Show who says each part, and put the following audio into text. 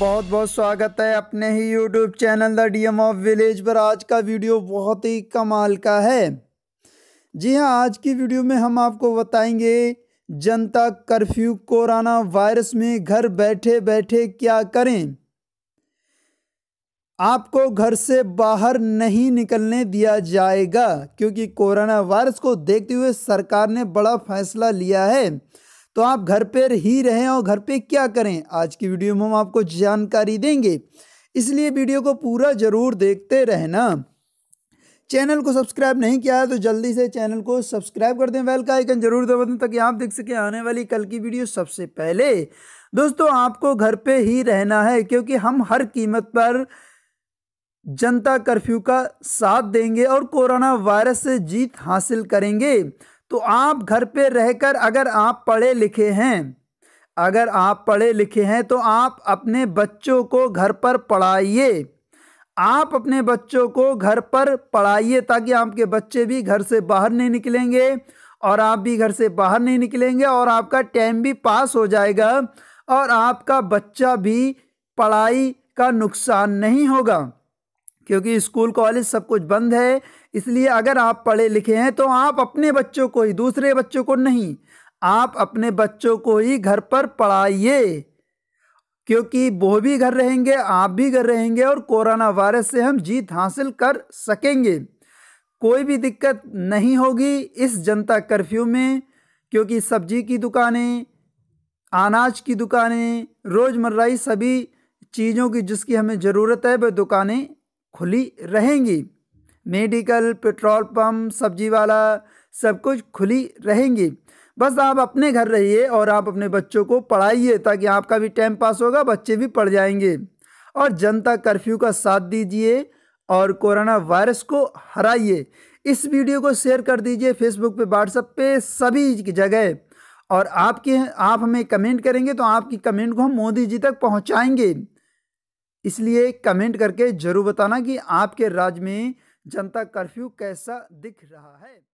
Speaker 1: बहुत बहुत स्वागत है अपने ही YouTube channel the DM of village पर आज का वीडियो बहुत ही कमाल का है जी हाँ आज की वीडियो में हम आपको बताएंगे जनता कर्फ्यू कोरोना वायरस में घर बैठे बैठे क्या करें आपको घर से बाहर नहीं निकलने दिया जाएगा क्योंकि कोरोना वायरस को देखते हुए सरकार ने बड़ा फैसला लिया है तो आप घर पर ही रहें और घर पे क्या करें आज की वीडियो में हम आपको जानकारी देंगे इसलिए वीडियो को पूरा ज़रूर देखते रहना चैनल को सब्सक्राइब नहीं किया है तो जल्दी से चैनल को सब्सक्राइब कर दें बेल का आइकन जरूर दबा दें ताकि आप देख सकें आने वाली कल की वीडियो सबसे पहले दोस्तों आपको घर पे ही रहना है क्योंकि हम हर कीमत पर जनता कर्फ्यू का साथ देंगे और कोरोना वायरस से जीत हासिल करेंगे तो आप घर पे रहकर अगर आप पढ़े लिखे हैं अगर आप पढ़े लिखे हैं तो आप अपने बच्चों को घर पर पढ़ाइए आप अपने बच्चों को घर पर पढ़ाइए ताकि आपके बच्चे भी घर से बाहर नहीं निकलेंगे और आप भी घर से बाहर नहीं निकलेंगे और आपका टाइम भी पास हो जाएगा और आपका बच्चा भी पढ़ाई का नुकसान नहीं होगा क्योंकि स्कूल कॉलेज सब कुछ बंद है इसलिए अगर आप पढ़े लिखे हैं तो आप अपने बच्चों को ही दूसरे बच्चों को नहीं आप अपने बच्चों को ही घर पर पढ़ाइए क्योंकि वो भी घर रहेंगे आप भी घर रहेंगे और कोरोना वायरस से हम जीत हासिल कर सकेंगे कोई भी दिक्कत नहीं होगी इस जनता कर्फ्यू में क्योंकि सब्जी की दुकानें अनाज की दुकानें रोज़मर्राई सभी चीज़ों की जिसकी हमें ज़रूरत है वह दुकानें खुली रहेंगी मेडिकल पेट्रोल पंप सब्जी वाला सब कुछ खुली रहेंगी बस आप अपने घर रहिए और आप अपने बच्चों को पढ़ाइए ताकि आपका भी टाइम पास होगा बच्चे भी पढ़ जाएंगे और जनता कर्फ्यू का साथ दीजिए और कोरोना वायरस को हराइए इस वीडियो को शेयर कर दीजिए फेसबुक पे व्हाट्सअप पे सभी जगह और आपके आप हमें कमेंट करेंगे तो आपकी कमेंट को हम मोदी जी तक पहुंचाएंगे इसलिए कमेंट करके ज़रूर बताना कि आपके राज्य में जनता कर्फ्यू कैसा दिख रहा है